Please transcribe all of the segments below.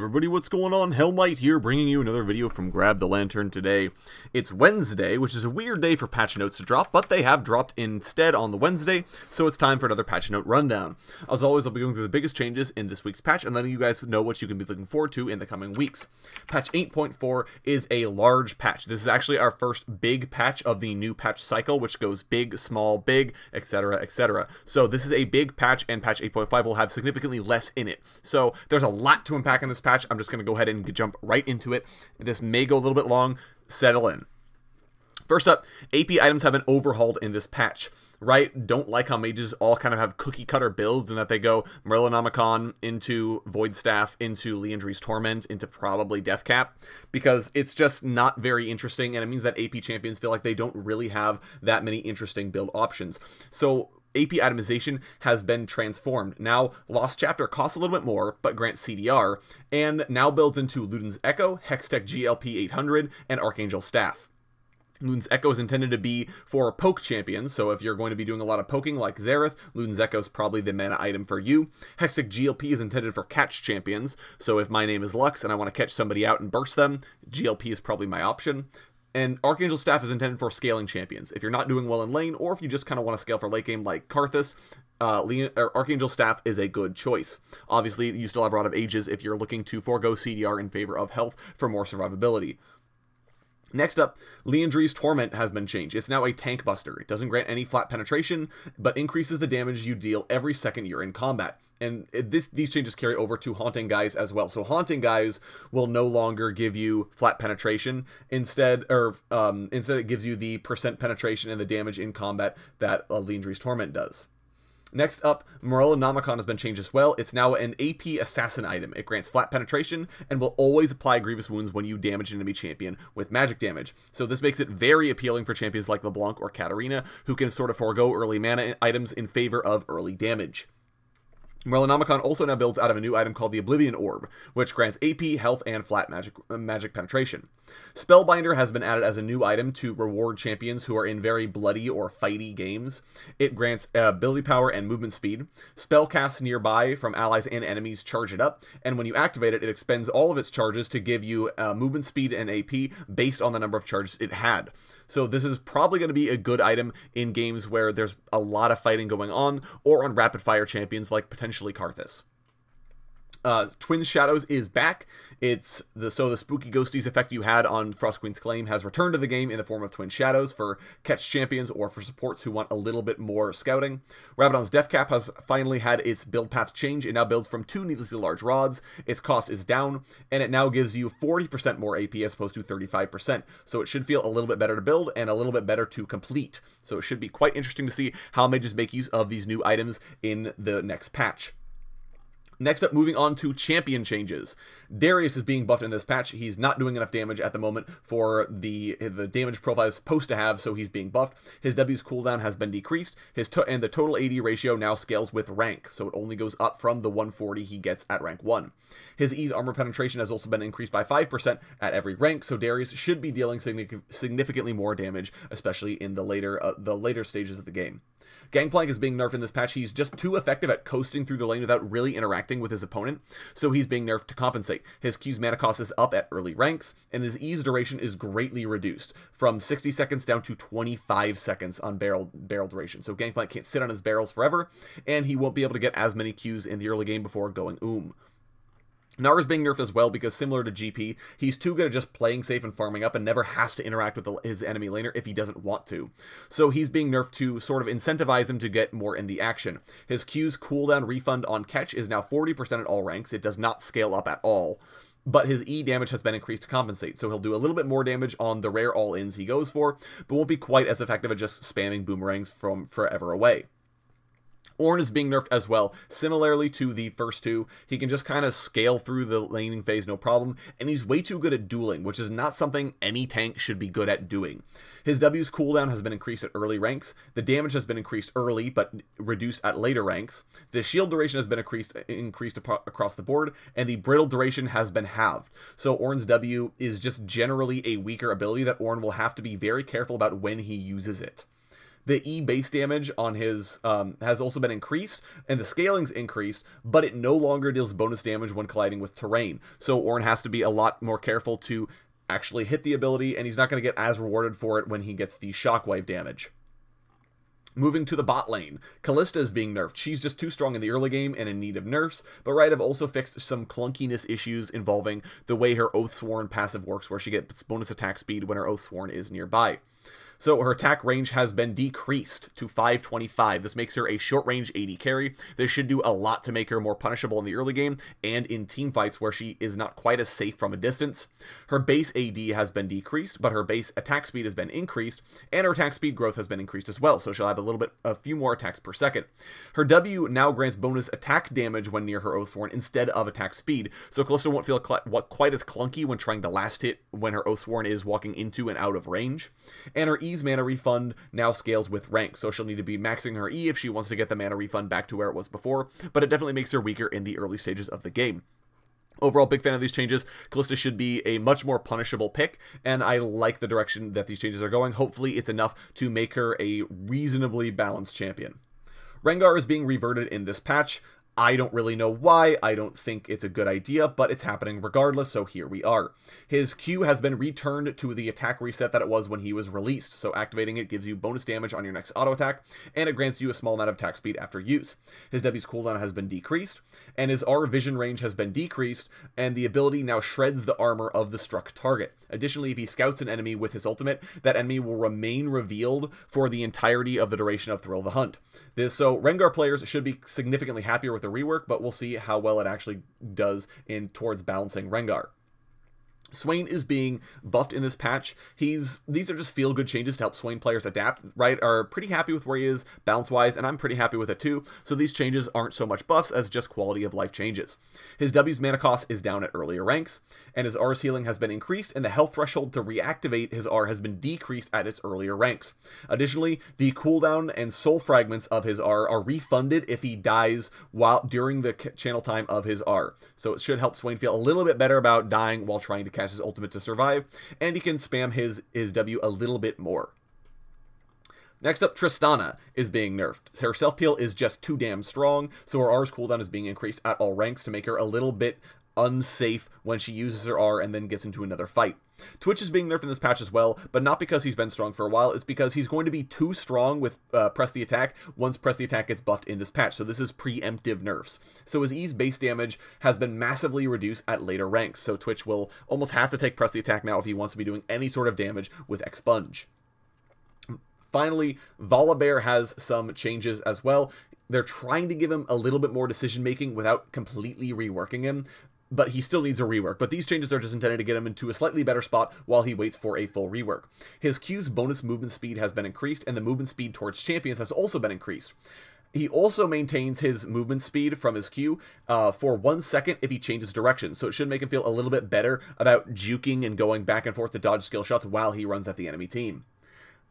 everybody, what's going on? Hellmite here, bringing you another video from Grab the Lantern today. It's Wednesday, which is a weird day for patch notes to drop, but they have dropped instead on the Wednesday, so it's time for another patch note rundown. As always, I'll be going through the biggest changes in this week's patch and letting you guys know what you can be looking forward to in the coming weeks. Patch 8.4 is a large patch. This is actually our first big patch of the new patch cycle, which goes big, small, big, etc., etc. So this is a big patch, and patch 8.5 will have significantly less in it. So there's a lot to unpack in this patch patch. I'm just going to go ahead and jump right into it. This may go a little bit long. Settle in. First up, AP items have been overhauled in this patch right? Don't like how mages all kind of have cookie cutter builds and that they go Merlinomicon into Void Staff, into Leandry's Torment, into probably Death Cap, because it's just not very interesting, and it means that AP champions feel like they don't really have that many interesting build options. So AP atomization has been transformed. Now, Lost Chapter costs a little bit more, but grants CDR, and now builds into Luden's Echo, Hextech GLP 800, and Archangel Staff. Luden's Echo is intended to be for poke champions, so if you're going to be doing a lot of poking like Xerath, Luden's Echo is probably the mana item for you. Hextech GLP is intended for catch champions, so if my name is Lux and I want to catch somebody out and burst them, GLP is probably my option. And Archangel Staff is intended for scaling champions. If you're not doing well in lane, or if you just kind of want to scale for late game like Karthus, uh, Leon, Staff is a good choice. Obviously, you still have Rod of Ages if you're looking to forego CDR in favor of health for more survivability. Next up, Leandri's Torment has been changed. It's now a tank buster. It doesn't grant any flat penetration, but increases the damage you deal every second you're in combat. And this these changes carry over to Haunting Guys as well. So Haunting Guys will no longer give you flat penetration. Instead, or um, instead it gives you the percent penetration and the damage in combat that uh, Torment does. Next up, Morella Nomicon has been changed as well. It's now an AP assassin item. It grants flat penetration and will always apply grievous wounds when you damage an enemy champion with magic damage. So this makes it very appealing for champions like LeBlanc or Katarina, who can sort of forego early mana items in favor of early damage. Merlinomicon also now builds out of a new item called the Oblivion Orb, which grants AP, health, and flat magic, uh, magic penetration. Spellbinder has been added as a new item to reward champions who are in very bloody or fighty games. It grants uh, ability power and movement speed. Spell casts nearby from allies and enemies charge it up, and when you activate it, it expends all of its charges to give you uh, movement speed and AP based on the number of charges it had. So this is probably going to be a good item in games where there's a lot of fighting going on, or on rapid fire champions like potentially Karthus uh, Twin Shadows is back. It's the so the spooky ghosties effect you had on Frost Queen's Claim has returned to the game in the form of Twin Shadows for catch champions or for supports who want a little bit more scouting. Rabadon's Death Cap has finally had its build path change. It now builds from two needlessly large rods. Its cost is down, and it now gives you 40% more AP as opposed to 35%. So it should feel a little bit better to build and a little bit better to complete. So it should be quite interesting to see how mages make use of these new items in the next patch. Next up, moving on to champion changes. Darius is being buffed in this patch. He's not doing enough damage at the moment for the the damage profile is supposed to have, so he's being buffed. His W's cooldown has been decreased. His and the total AD ratio now scales with rank, so it only goes up from the 140 he gets at rank one. His E's armor penetration has also been increased by 5% at every rank, so Darius should be dealing significantly more damage, especially in the later uh, the later stages of the game. Gangplank is being nerfed in this patch. He's just too effective at coasting through the lane without really interacting with his opponent, so he's being nerfed to compensate. His Q's mana cost is up at early ranks, and his E's duration is greatly reduced from 60 seconds down to 25 seconds on barrel barrel duration. So Gangplank can't sit on his barrels forever, and he won't be able to get as many Q's in the early game before going oom. Um. Nara's being nerfed as well because similar to GP, he's too good at just playing safe and farming up and never has to interact with the, his enemy laner if he doesn't want to. So he's being nerfed to sort of incentivize him to get more in the action. His Q's cooldown refund on catch is now 40% at all ranks. It does not scale up at all but his E damage has been increased to compensate, so he'll do a little bit more damage on the rare all-ins he goes for, but won't be quite as effective at just spamming boomerangs from forever away. Orn is being nerfed as well, similarly to the first two. He can just kind of scale through the laning phase no problem, and he's way too good at dueling, which is not something any tank should be good at doing. His W's cooldown has been increased at early ranks, the damage has been increased early but reduced at later ranks, the shield duration has been increased, increased across the board, and the brittle duration has been halved. So Orn's W is just generally a weaker ability that Orn will have to be very careful about when he uses it the E base damage on his um, has also been increased, and the scaling's increased, but it no longer deals bonus damage when colliding with terrain. So Orin has to be a lot more careful to actually hit the ability, and he's not going to get as rewarded for it when he gets the shockwave damage. Moving to the bot lane, Callista is being nerfed. She's just too strong in the early game and in need of nerfs, but Riot have also fixed some clunkiness issues involving the way her Oathsworn passive works, where she gets bonus attack speed when her Oathsworn is nearby. So her attack range has been decreased to 525. This makes her a short range 80 carry. This should do a lot to make her more punishable in the early game and in team fights where she is not quite as safe from a distance. Her base AD has been decreased, but her base attack speed has been increased, and her attack speed growth has been increased as well, so she'll have a little bit, a few more attacks per second. Her W now grants bonus attack damage when near her Oathsworn instead of attack speed, so Callisto won't feel quite as clunky when trying to last hit when her Oathsworn is walking into and out of range. And her E E's mana refund now scales with rank, so she'll need to be maxing her E if she wants to get the mana refund back to where it was before, but it definitely makes her weaker in the early stages of the game. Overall, big fan of these changes. Callista should be a much more punishable pick, and I like the direction that these changes are going. Hopefully, it's enough to make her a reasonably balanced champion. Rengar is being reverted in this patch. I don't really know why, I don't think it's a good idea, but it's happening regardless, so here we are. His Q has been returned to the attack reset that it was when he was released, so activating it gives you bonus damage on your next auto attack, and it grants you a small amount of attack speed after use. His W's cooldown has been decreased, and his R vision range has been decreased, and the ability now shreds the armor of the struck target. Additionally, if he scouts an enemy with his ultimate, that enemy will remain revealed for the entirety of the duration of Thrill of the Hunt. This so Rengar players should be significantly happier with with the rework, but we'll see how well it actually does in towards balancing Rengar. Swain is being buffed in this patch. He's these are just feel good changes to help Swain players adapt, right? Are pretty happy with where he is bounce wise, and I'm pretty happy with it too. So these changes aren't so much buffs as just quality of life changes. His W's mana cost is down at earlier ranks, and his R's healing has been increased, and the health threshold to reactivate his R has been decreased at its earlier ranks. Additionally, the cooldown and soul fragments of his R are refunded if he dies while during the channel time of his R. So it should help Swain feel a little bit better about dying while trying to cast his ultimate to survive, and he can spam his, his W a little bit more. Next up, Tristana is being nerfed. Her self peel is just too damn strong, so her R's cooldown is being increased at all ranks to make her a little bit unsafe when she uses her R and then gets into another fight. Twitch is being nerfed in this patch as well, but not because he's been strong for a while. It's because he's going to be too strong with uh, Press the Attack once Press the Attack gets buffed in this patch. So this is preemptive nerfs. So his E's base damage has been massively reduced at later ranks. So Twitch will almost have to take Press the Attack now if he wants to be doing any sort of damage with Expunge. Finally, Volibear has some changes as well. They're trying to give him a little bit more decision making without completely reworking him but he still needs a rework. But these changes are just intended to get him into a slightly better spot while he waits for a full rework. His Q's bonus movement speed has been increased, and the movement speed towards champions has also been increased. He also maintains his movement speed from his Q uh, for one second if he changes direction, so it should make him feel a little bit better about juking and going back and forth to dodge skill shots while he runs at the enemy team.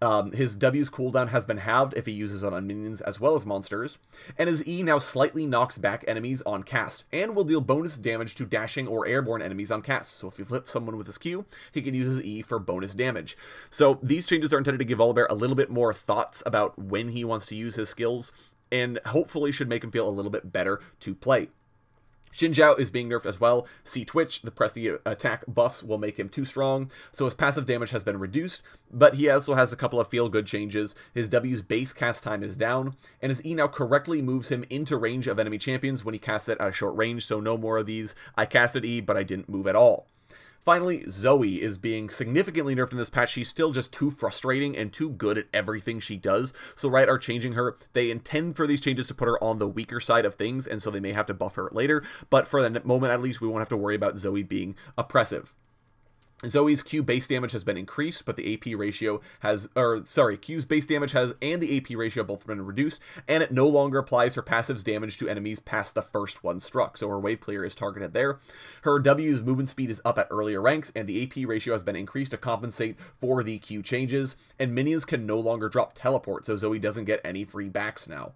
Um, his W's cooldown has been halved if he uses it on minions as well as monsters, and his E now slightly knocks back enemies on cast, and will deal bonus damage to dashing or airborne enemies on cast. So if you flip someone with his Q, he can use his E for bonus damage. So these changes are intended to give Oliver a little bit more thoughts about when he wants to use his skills, and hopefully should make him feel a little bit better to play. Xin Zhao is being nerfed as well. See Twitch, the press the attack buffs will make him too strong, so his passive damage has been reduced, but he also has a couple of feel-good changes. His W's base cast time is down, and his E now correctly moves him into range of enemy champions when he casts it at a short range, so no more of these, I casted E, but I didn't move at all. Finally, Zoe is being significantly nerfed in this patch. She's still just too frustrating and too good at everything she does. So Riot are changing her. They intend for these changes to put her on the weaker side of things, and so they may have to buff her later. But for the moment, at least, we won't have to worry about Zoe being oppressive. Zoe's Q base damage has been increased, but the AP ratio has, or sorry, Q's base damage has and the AP ratio both been reduced, and it no longer applies her passive's damage to enemies past the first one struck, so her wave clear is targeted there. Her W's movement speed is up at earlier ranks, and the AP ratio has been increased to compensate for the Q changes, and minions can no longer drop teleport, so Zoe doesn't get any free backs now.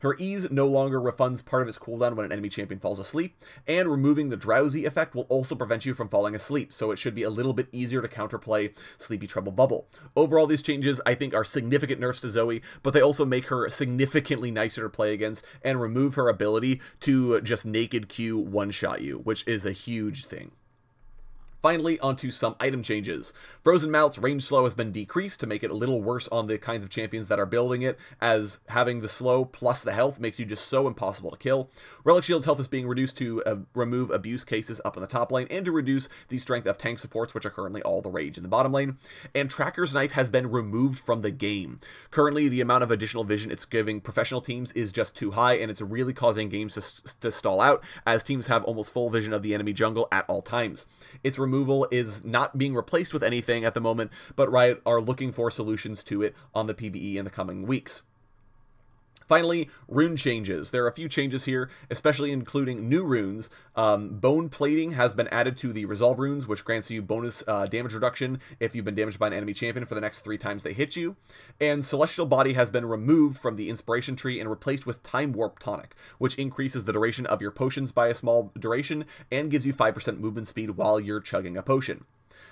Her ease no longer refunds part of its cooldown when an enemy champion falls asleep, and removing the drowsy effect will also prevent you from falling asleep, so it should be a little bit easier to counterplay Sleepy Treble Bubble. Overall, these changes, I think, are significant nerfs to Zoe, but they also make her significantly nicer to play against and remove her ability to just naked Q one shot you, which is a huge thing. Finally, onto some item changes. Frozen Mounts range slow has been decreased to make it a little worse on the kinds of champions that are building it, as having the slow plus the health makes you just so impossible to kill. Relic Shield's health is being reduced to uh, remove abuse cases up in the top lane and to reduce the strength of tank supports, which are currently all the rage in the bottom lane. And Tracker's Knife has been removed from the game. Currently, the amount of additional vision it's giving professional teams is just too high, and it's really causing games to, to stall out, as teams have almost full vision of the enemy jungle at all times. It's removed removal is not being replaced with anything at the moment, but Riot are looking for solutions to it on the PBE in the coming weeks. Finally, rune changes. There are a few changes here, especially including new runes. Um, bone plating has been added to the resolve runes, which grants you bonus uh, damage reduction if you've been damaged by an enemy champion for the next three times they hit you. And celestial body has been removed from the inspiration tree and replaced with time warp tonic, which increases the duration of your potions by a small duration and gives you 5% movement speed while you're chugging a potion.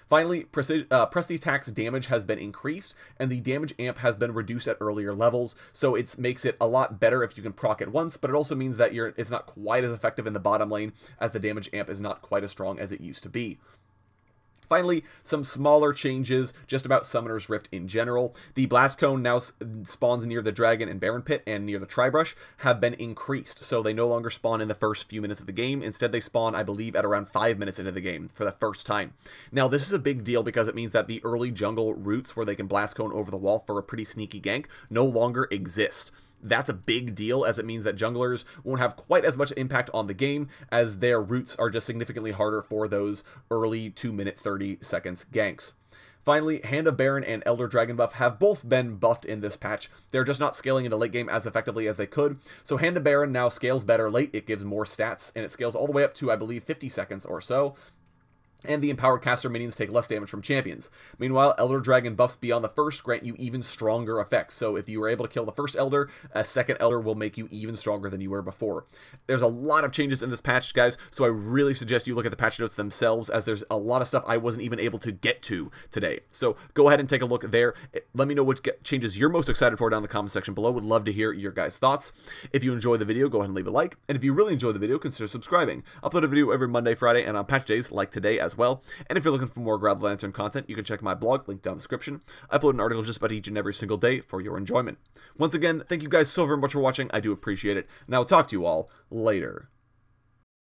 Finally, uh, Prestige damage has been increased, and the damage amp has been reduced at earlier levels, so it makes it a lot better if you can proc it once, but it also means that it's not quite as effective in the bottom lane, as the damage amp is not quite as strong as it used to be. Finally, some smaller changes just about Summoner's Rift in general. The Blast Cone now spawns near the Dragon and Baron Pit and near the Tribrush have been increased, so they no longer spawn in the first few minutes of the game. Instead, they spawn, I believe, at around 5 minutes into the game for the first time. Now, this is a big deal because it means that the early jungle routes where they can Blast Cone over the wall for a pretty sneaky gank no longer exist that's a big deal as it means that junglers won't have quite as much impact on the game as their roots are just significantly harder for those early 2 minute 30 seconds ganks. Finally, Hand of Baron and Elder Dragon buff have both been buffed in this patch. They're just not scaling into late game as effectively as they could. So Hand of Baron now scales better late, it gives more stats, and it scales all the way up to, I believe, 50 seconds or so and the empowered caster minions take less damage from champions. Meanwhile, Elder Dragon buffs beyond the first grant you even stronger effects, so if you were able to kill the first Elder, a second Elder will make you even stronger than you were before. There's a lot of changes in this patch, guys, so I really suggest you look at the patch notes themselves, as there's a lot of stuff I wasn't even able to get to today. So go ahead and take a look there. Let me know which changes you're most excited for down in the comment section below. Would love to hear your guys' thoughts. If you enjoy the video, go ahead and leave a like, and if you really enjoy the video, consider subscribing. I upload a video every Monday, Friday, and on patch days like today as as well. And if you're looking for more Grab the Lantern content, you can check my blog, link down in the description. I upload an article just about each and every single day for your enjoyment. Once again, thank you guys so very much for watching. I do appreciate it, and I will talk to you all later.